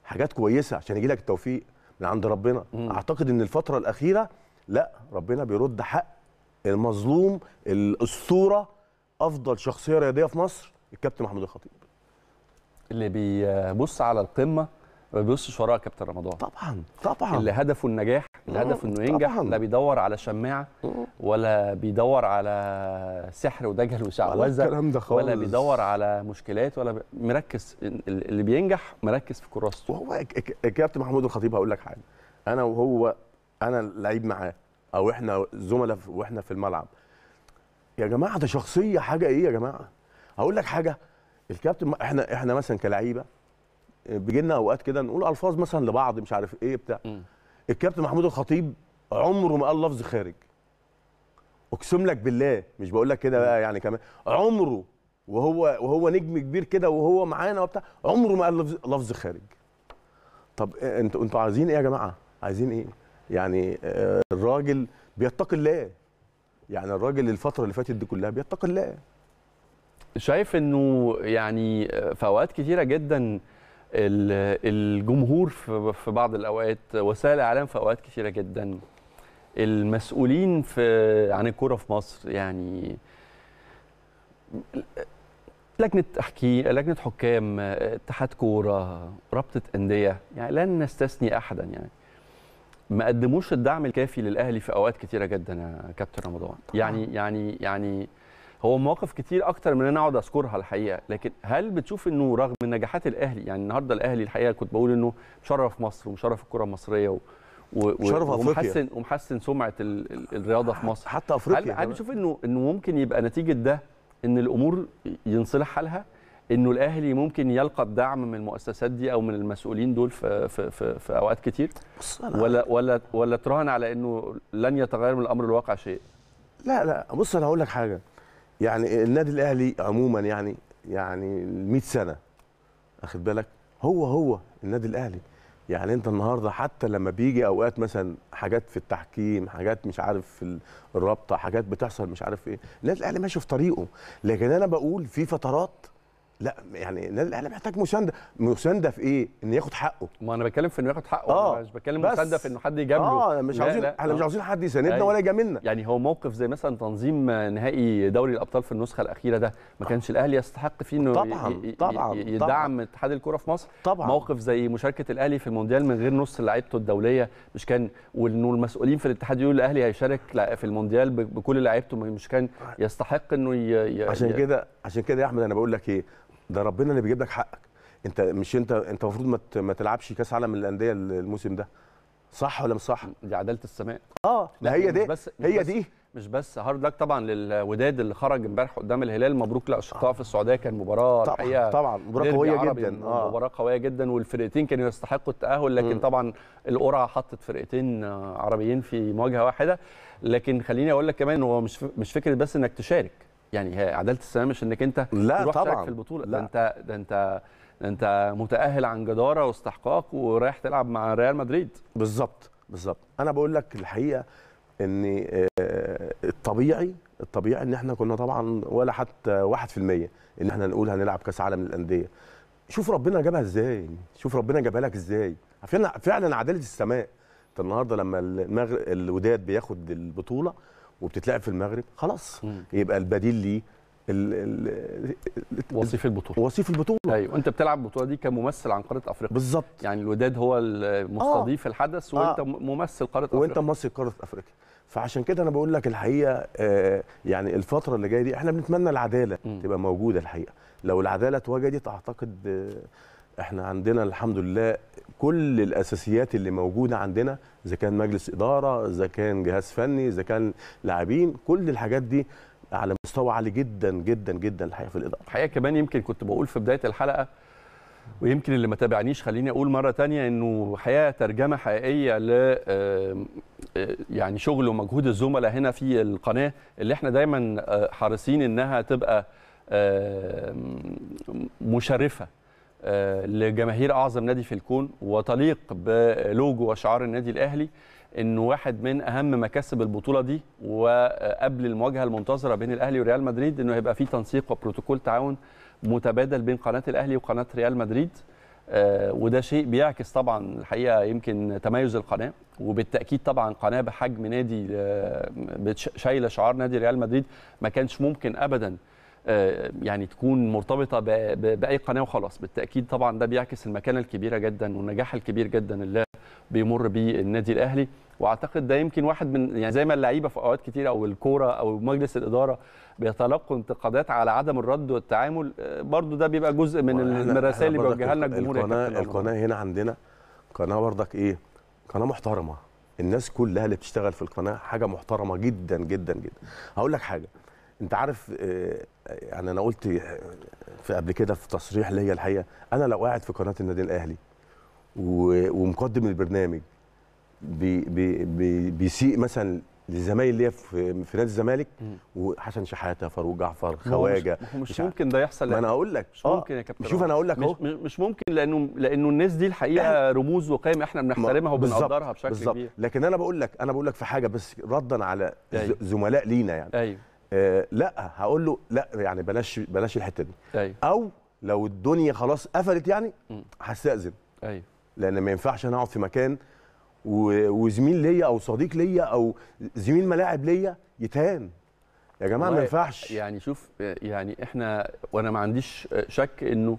حاجات كويسه عشان يجي لك التوفيق من عند ربنا م. اعتقد ان الفتره الاخيره لا ربنا بيرد حق المظلوم الاسطوره افضل شخصيه رياضيه في مصر الكابتن محمود الخطيب اللي بيبص على القمه ما بيبصش وراها كابتن رمضان طبعا طبعا اللي هدفه النجاح اللي هدفه انه ينجح طبعاً. لا بيدور على شماعه ولا بيدور على سحر ودجل وشعوذه ولا, ولا بيدور على مشكلات ولا مركز اللي بينجح مركز في كراسته وهو كابتن محمود الخطيب هقول لك حاجه انا وهو انا لعيب معاه او احنا زملاء واحنا في الملعب يا جماعه ده شخصيه حاجه ايه يا جماعه هقول لك حاجه الكابتن احنا احنا مثلا كلعيبه آه، بيجي لنا اوقات كده نقول الفاظ مثلا لبعض مش عارف ايه بتاع الكابتن محمود الخطيب عمره ما قال لفظ خارج اقسم لك بالله مش بقول لك كده بقى يعني كمان عمره وهو وهو نجم كبير كده وهو معانا وبتاع عمره ما قال لفظ خارج طب آه، انتوا انتوا عايزين ايه يا جماعه عايزين ايه يعني آه، الراجل بيتقي الله يعني الراجل الفتره اللي فاتت دي كلها بيتقي الله شايف انه يعني في اوقات كتيره جدا الجمهور في بعض الاوقات وسائل الاعلام في اوقات كتيره جدا المسؤولين في عن الكوره في مصر يعني لجنه تحكيم لجنه حكام اتحاد كوره رابطه انديه يعني لن نستثني احدا يعني ما قدموش الدعم الكافي للاهلي في اوقات كتيره جدا يا كابتن رمضان يعني يعني يعني هو مواقف كتير اكتر من انا اقعد اذكرها الحقيقه لكن هل بتشوف انه رغم نجاحات الاهلي يعني النهارده الاهلي الحقيقه كنت بقول انه مشرف مصر ومشرف الكره المصريه و... و... ومحسن ومحسن سمعه ال... الرياضه في مصر حتى افريقيا هل, هل بتشوف انه انه ممكن يبقى نتيجه ده ان الامور ينصلح حالها انه الاهلي ممكن يلقى الدعم من المؤسسات دي او من المسؤولين دول في في في, في اوقات كتير ولا ولا ولا تراهن على انه لن يتغير من الامر الواقع شيء لا لا بص انا هقول لك حاجه يعني النادي الاهلي عموما يعني يعني 100 سنه اخد بالك هو هو النادي الاهلي يعني انت النهارده حتى لما بيجي اوقات مثلا حاجات في التحكيم حاجات مش عارف في الرابطه حاجات بتحصل مش عارف ايه النادي الاهلي ماشي في طريقه لكن انا بقول في فترات لا يعني النادي الاهلي محتاج مسانده مسانده في ايه ان ياخد حقه ما انا بتكلم في انه ياخد حقه آه مش بتكلم مسانده في انه حد يجامله اه يعني مش عاوزين احنا مش آه. عاوزين حد يساندنا أيوة. ولا يجاملنا يعني هو موقف زي مثلا تنظيم نهائي دوري الابطال في النسخه الاخيره ده ما كانش الاهلي يستحق فيه انه طبعا طبعا يدعم اتحاد الكره في مصر طبعا موقف زي مشاركه الاهلي في المونديال من غير نص لعيبته الدوليه مش كان وانه المسؤولين في الاتحاد يقولوا الاهلي هيشارك في المونديال بكل لعيبته مش كان آه. يستحق انه ي... عشان كده عشان كده يا احمد انا بقول لك ايه ده ربنا اللي بيجيب لك حقك انت مش انت انت المفروض ما تلعبش كاس عالم للانديه الموسم ده صح ولا مش صح دي عداله السماء اه لا هي دي بس هي بس دي مش بس هارد لك طبعا للوداد اللي خرج امبارح قدام الهلال مبروك لاشقاء آه. في السعوديه كان مباراه طبعا طبعا مباراه قويه جدا آه. مباراه قويه جدا والفرقتين كانوا يستحقوا التاهل لكن م. طبعا القرعه حطت فرقتين آه، عربيين في مواجهه واحده لكن خليني اقول لك كمان هو مش مش فكره بس انك تشارك يعني هي عداله السلام مش انك انت لا طبعا في البطوله لا. ده انت ده انت ده انت متاهل عن جداره واستحقاق ورايح تلعب مع ريال مدريد بالظبط بالظبط انا بقول لك الحقيقه ان آه، الطبيعي الطبيعي ان احنا كنا طبعا ولا حتى 1% ان احنا نقول هنلعب كاس عالم للانديه شوف ربنا جابها ازاي شوف ربنا جابها لك ازاي فعلا فعلا عداله السماء النهارده لما المغرب الوداد بياخد البطوله وبتتلعب في المغرب خلاص مم. يبقى البديل الـ وصيف البطوله وصيف البطوله ايوه انت بتلعب البطوله دي كممثل عن قاره افريقيا بالظبط يعني الوداد هو المستضيف آه. الحدث آه. وانت آه. ممثل قاره افريقيا وانت ممثل قاره افريقيا فعشان كده انا بقول لك الحقيقه آه يعني الفتره اللي جايه دي احنا بنتمنى العداله م. تبقى موجوده الحقيقه لو العداله اتوجدت اعتقد آه احنا عندنا الحمد لله كل الاساسيات اللي موجوده عندنا اذا كان مجلس اداره اذا كان جهاز فني اذا كان لاعبين كل الحاجات دي على مستوى عالي جدا جدا جدا الحقيقه في الاداره الحقيقه كمان يمكن كنت بقول في بدايه الحلقه ويمكن اللي ما تابعنيش خليني اقول مره تانية انه حقيقه ترجمه حقيقيه ل يعني شغل ومجهود الزملاء هنا في القناه اللي احنا دايما حريصين انها تبقى مشرفه آه، لجماهير اعظم نادي في الكون وتليق بلوجو وشعار النادي الاهلي انه واحد من اهم مكاسب البطوله دي وقبل المواجهه المنتظره بين الاهلي وريال مدريد انه هيبقى في تنسيق وبروتوكول تعاون متبادل بين قناه الاهلي وقناه ريال مدريد آه، وده شيء بيعكس طبعا الحقيقه يمكن تميز القناه وبالتاكيد طبعا قناه بحجم نادي آه، شايله شعار نادي ريال مدريد ما كانش ممكن ابدا آه، يعني تكون مرتبطه باي قناه وخلاص بالتاكيد طبعا ده بيعكس المكانه الكبيره جدا والنجاح الكبير جدا اللي بيمر بيه النادي الاهلي واعتقد ده يمكن واحد من يعني زي ما اللعيبه في اوقات كتير او الكوره او مجلس الاداره بيتلقوا انتقادات على عدم الرد والتعامل آه، برضو ده بيبقى جزء من الرسائل اللي بيوجهها لنا الجمهور القناه القناه هنا عندنا قناه برضك ايه قناه محترمه الناس كلها اللي بتشتغل في القناه حاجه محترمه جدا جدا جدا هقول لك حاجه انت عارف آه، يعني انا قلت في قبل كده في تصريح ليا الحقيقه انا لو قاعد في قناه النادي الاهلي ومقدم البرنامج بي بي بي بيسيء مثلا للزمايل ليا في, في نادي الزمالك وحسن شحاته فاروق جعفر خواجه مش, مش, مش ممكن ده يحصل ما انا اقول لك مش ممكن آه، يا كابتن شوف انا اقول لك مش, مش ممكن لانه لانه الناس دي الحقيقه رموز وقيم احنا بنحترمها وبنقدرها بشكل بالزبط. كبير لكن انا بقول لك انا بقول لك في حاجه بس ردا على أيوه. زملاء لينا يعني أيوه. آه، لا هقول له لا يعني بلاش بلاش الحته دي أيوه. او لو الدنيا خلاص قفلت يعني هستاذن ايوه لان ما ينفعش انا اقعد في مكان وزميل ليا او صديق ليا او زميل ملاعب ليا يتهان يا جماعه ما ينفعش يعني شوف يعني احنا وانا ما عنديش شك انه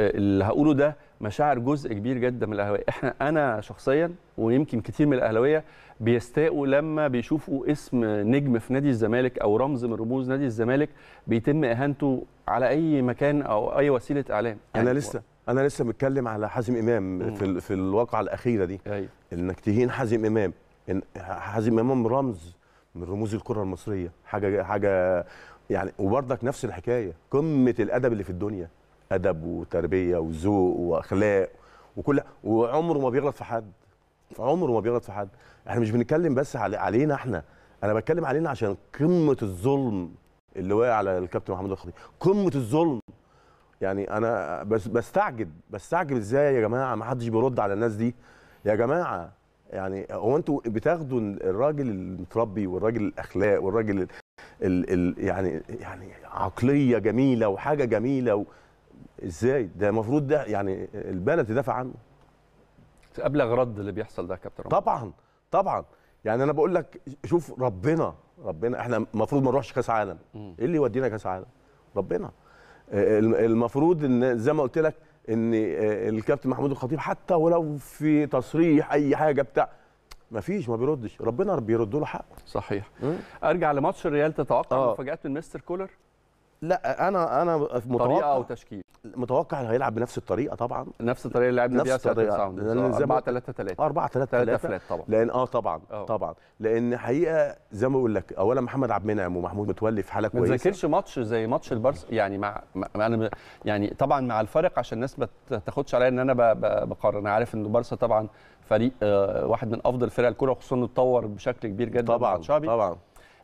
اللي هقوله ده مشاعر جزء كبير جدا من الاهلاويه احنا انا شخصيا ويمكن كتير من الاهلاويه بيستاءوا لما بيشوفوا اسم نجم في نادي الزمالك او رمز من رموز نادي الزمالك بيتم اهانته على اي مكان او اي وسيله اعلام يعني انا لسه انا لسه متكلم على حازم امام في في الواقعه الاخيره دي أيوة. انك تهين حازم امام إن حازم امام رمز من رموز الكره المصريه حاجه حاجه يعني وبرضك نفس الحكايه قمه الادب اللي في الدنيا ادب وتربيه وذوق واخلاق وكل وعمره ما بيغلط في حد عمره ما بيغلط في حد احنا مش بنتكلم بس علينا احنا انا بتكلم علينا عشان قمه الظلم اللي واقع على الكابتن محمود الخطيب قمه الظلم يعني انا بس بستعجب بستعجب ازاي يا جماعه ما حدش بيرد على الناس دي يا جماعه يعني هو انتوا بتاخدوا الراجل المتربي والراجل الاخلاق والراجل ال ال يعني يعني عقليه جميله وحاجه جميله و ازاي ده المفروض ده يعني البلد تدافع عنه ابلغ رد اللي بيحصل ده يا كابتن طبعا طبعا يعني انا بقول لك شوف ربنا ربنا احنا المفروض ما نروحش كاس عالم ايه اللي يودينا كاس عالم ربنا المفروض ان زي ما قلت لك ان الكابتن محمود الخطيب حتى ولو في تصريح اي حاجه بتاع ما فيش ما بيردش ربنا بيرد له حقه صحيح مم. ارجع لماتش الريال تتوقع آه. مفاجات من مستر كولر لا انا انا متوقع طريقه او تشكيل متوقع انه هيلعب بنفس الطريقه طبعا نفس الطريقه اللي لعبنا بيها ساعه ساوند 4 3 3 4 3 3 طبعا لان اه طبعا أوه. طبعا لان حقيقه زي ما بقول لك اولا محمد عبد المنعم ومحمود متولي في حاله كويسه ما تذاكرش ماتش زي ماتش البارس يعني مع انا يعني طبعا مع الفرق عشان الناس ما تاخدش عليا ان انا بقارن انا عارف ان بارسا طبعا فريق آه، واحد من افضل فرق الكره خصوصا انه اتطور بشكل كبير جدا طبعا طبعا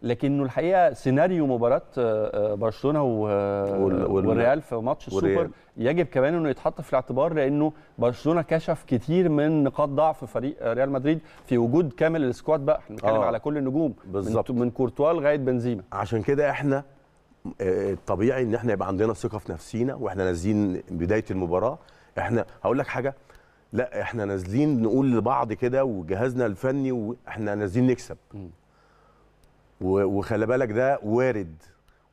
لكنه الحقيقه سيناريو مباراه آه، آه، برشلونه آه، والريال في ماتش السوبر يجب كمان انه يتحط في الاعتبار لانه برشلونه كشف كتير من نقاط ضعف فريق ريال مدريد في وجود كامل السكواد بقى احنا بنتكلم على كل النجوم بالزبط. من كورتوا لغايه بنزيما عشان كده احنا الطبيعي ان احنا يبقى عندنا ثقه في نفسينا واحنا نازلين بدايه المباراه احنا هقول لك حاجه لا احنا نازلين نقول لبعض كده وجهازنا الفني واحنا نازلين نكسب م. وخلي بالك ده وارد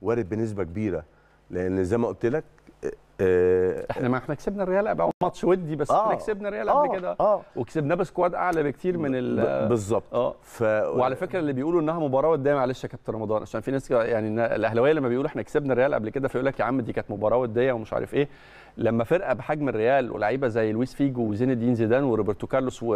وارد بنسبه كبيره لان زي ما قلت لك آه، آه، احنا ما احنا كسبنا الريال قبل ماتش ودي بس آه احنا كسبنا الريال قبل آه كده آه وكسبناه بسكواد اعلى بكتير من ال بالظبط اه ف... وعلى فكره اللي بيقولوا انها مباراه وديه معلش يا كابتن رمضان عشان في ناس يعني الاهلاويه لما بيقولوا احنا كسبنا الريال قبل كده فيقول لك يا عم دي كانت مباراه وديه ومش عارف ايه لما فرقه بحجم الريال ولاعيبه زي لويس فيجو وزين الدين زيدان وروبرتو كارلوس و...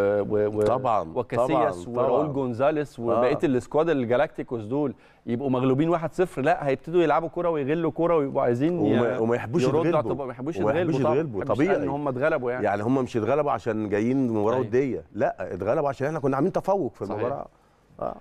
و... طبعا وكاسياس وراول جونزاليس آه. وبقيه آه. السكواد الجالاكتيكوس دول يبقوا مغلوبين 1-0 لا هيبتدوا يلعبوا كوره ويغلوا كوره ويبقوا عايزين وما, وما يحبوش يغلبوا ما يحبوش يغلبوا طبيعي ان هم اتغلبوا يعني يعني هم مش اتغلبوا عشان جايين مباراه طيب. وديه لا اتغلبوا عشان احنا كنا عاملين تفوق في المباراه آه.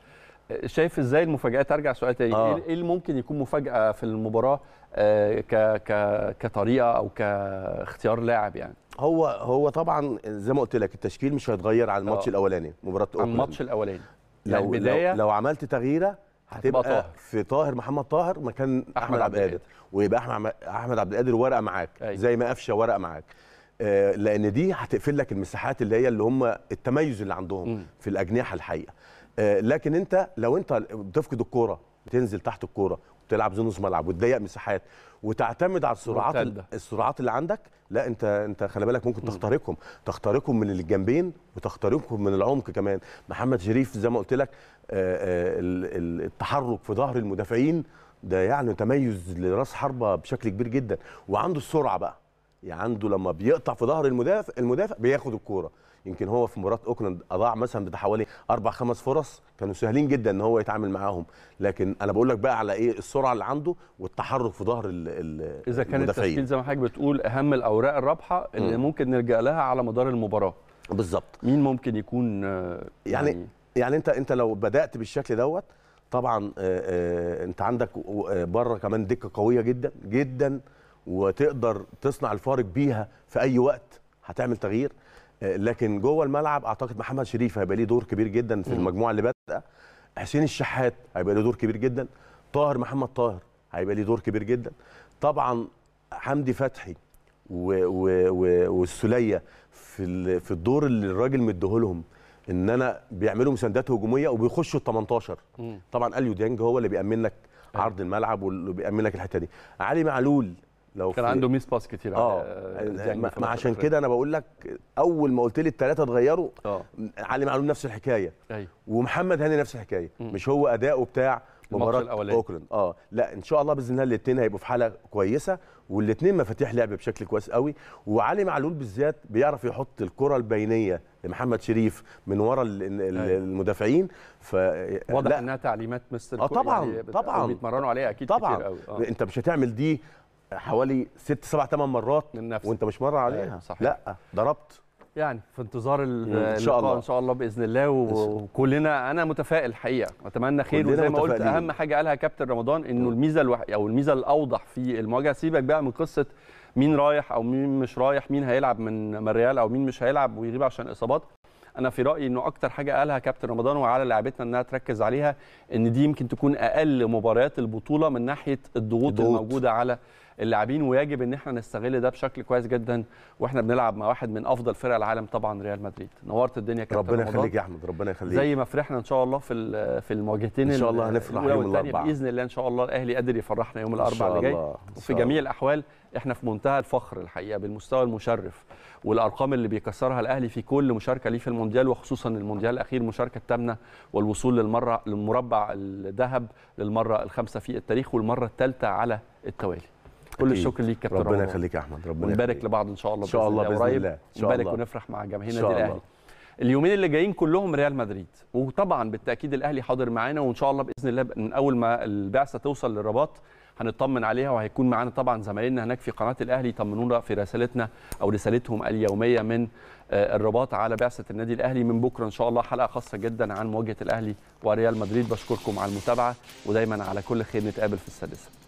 شايف ازاي المفاجات ارجع سؤال تاني آه. إيه, ايه اللي ممكن يكون مفاجاه في المباراه آه ك ك كطريقه او كاختيار لاعب يعني هو هو طبعا زي ما قلت لك التشكيل مش هيتغير عن الماتش آه. الاولاني مباراه الماتش الاولاني لو, يعني لو لو عملت تغييره هتبقى طاهر. في طاهر محمد طاهر مكان احمد, أحمد عبد القادر ويبقى احمد احمد عبد القادر ورقه معاك أيوة. زي ما قفشه ورقه معاك آه لان دي هتقفل لك المساحات اللي هي اللي هم التميز اللي عندهم م. في الاجنحه الحقيقه آه، لكن انت لو انت بتفقد الكوره بتنزل تحت الكوره وتلعب زي نص ملعب وتضيق مساحات وتعتمد على السرعات السرعات اللي عندك لا انت انت خلي بالك ممكن تخترقهم تخترقهم من الجنبين وتخترقهم من العمق كمان محمد شريف زي ما قلت لك آه، آه، التحرك في ظهر المدافعين ده يعني تميز لراس حربه بشكل كبير جدا وعنده السرعه بقى يعني عنده لما بيقطع في ظهر المدافع المدافع بياخد الكوره يمكن هو في مباراه اوكلاند اضاع مثلا بتاع حوالي اربع خمس فرص كانوا سهلين جدا ان هو يتعامل معاهم لكن انا بقول لك بقى على ايه السرعه اللي عنده والتحرك في ظهر ال اذا كان التشكيل زي ما حضرتك بتقول اهم الاوراق الرابحه اللي م. ممكن نلجا لها على مدار المباراه بالظبط مين ممكن يكون آه، يعني, يعني يعني انت انت لو بدات بالشكل دوت طبعا آه، آه، انت عندك بره كمان دكه قويه جدا جدا وتقدر تصنع الفارق بيها في اي وقت هتعمل تغيير لكن جوه الملعب اعتقد محمد شريف هيبقى ليه دور كبير جدا في المجموعه اللي بادئه حسين الشحات هيبقى له دور كبير جدا طاهر محمد طاهر هيبقى ليه دور كبير جدا طبعا حمدي فتحي والسليه في في الدور اللي الراجل مديهولهم ان انا بيعملوا مساندات هجوميه وبيخشوا ال 18 طبعا اليو ديانج هو اللي بيامن لك أيوه. عرض الملعب واللي بيامن لك الحته دي علي معلول لو كان عنده ميس باس كتير اه ما عشان كده انا بقول لك اول ما قلت لي الثلاثه اتغيروا اه علي معلول نفس الحكايه ايوه ومحمد هاني نفس الحكايه م. مش هو اداؤه بتاع مباراه اوكلاند اه لا ان شاء الله باذن الله الاثنين هيبقوا في حاله كويسه والاثنين مفاتيح لعب بشكل كويس قوي وعلي معلول بالذات بيعرف يحط الكره البينيه لمحمد شريف من ورا أيوه. المدافعين ف واضح انها تعليمات مستر اه طبعا يعني طبعا بيتمرنوا عليها اكيد طبعا كتير قوي. آه. انت مش هتعمل دي حوالي ست سبع ثمان مرات من نفسك وانت مش مر عليها أيوة، صحيح. لا ضربت يعني في انتظار اللقاء ان شاء الله ان شاء الله باذن الله وكلنا انا متفائل حقيقه اتمنى خير وزي ما قلت اهم حاجه قالها كابتن رمضان انه الميزه الوح... او الميزه الاوضح في المواجهه سيبك بقى من قصه مين رايح او مين مش رايح مين هيلعب من الريال او مين مش هيلعب ويغيب عشان اصابات انا في رايي انه اكتر حاجه قالها كابتن رمضان وعلى لاعبتنا انها تركز عليها ان دي يمكن تكون اقل مباريات البطوله من ناحيه الضغوط الموجوده على اللاعبين ويجب ان احنا نستغل ده بشكل كويس جدا واحنا بنلعب مع واحد من افضل فرق العالم طبعا ريال مدريد نورت الدنيا كابتن ربنا يخليك يا احمد ربنا يخليك زي ما فرحنا ان شاء الله في في المواجهتين ان شاء الله هنفرح يوم الاربعاء باذن الله ان شاء الله الاهلي قادر يفرحنا يوم الاربعاء اللي جاي وفي جميع الاحوال احنا في منتهى الفخر الحقيقه بالمستوى المشرف والارقام اللي بيكسرها الاهلي في كل مشاركه ليه في المونديال وخصوصا المونديال الاخير مشاركه الثامنه والوصول للمره للمربع الذهب للمره الخامسه في التاريخ والمره الثالثه على التوالي كل الشكر ليك كابتن ربنا يخليك يا احمد ربنا ونبارك لبعض ان شاء الله ان شاء الله باذن الله نبارك ونفرح مع جماهير النادي الاهلي اليومين اللي جايين كلهم ريال مدريد وطبعا بالتاكيد الاهلي حاضر معانا وان شاء الله باذن الله من اول ما البعثه توصل للرباط هنطمن عليها وهيكون معانا طبعا زمايلنا هناك في قناه الاهلي يطمنونا في رسالتنا او رسالتهم اليوميه من آه، الرباط على بعثه النادي الاهلي من بكره ان شاء الله حلقه خاصه جدا عن مواجهه الاهلي وريال مدريد بشكركم على المتابعه ودايما على كل خير نتقابل في السادسه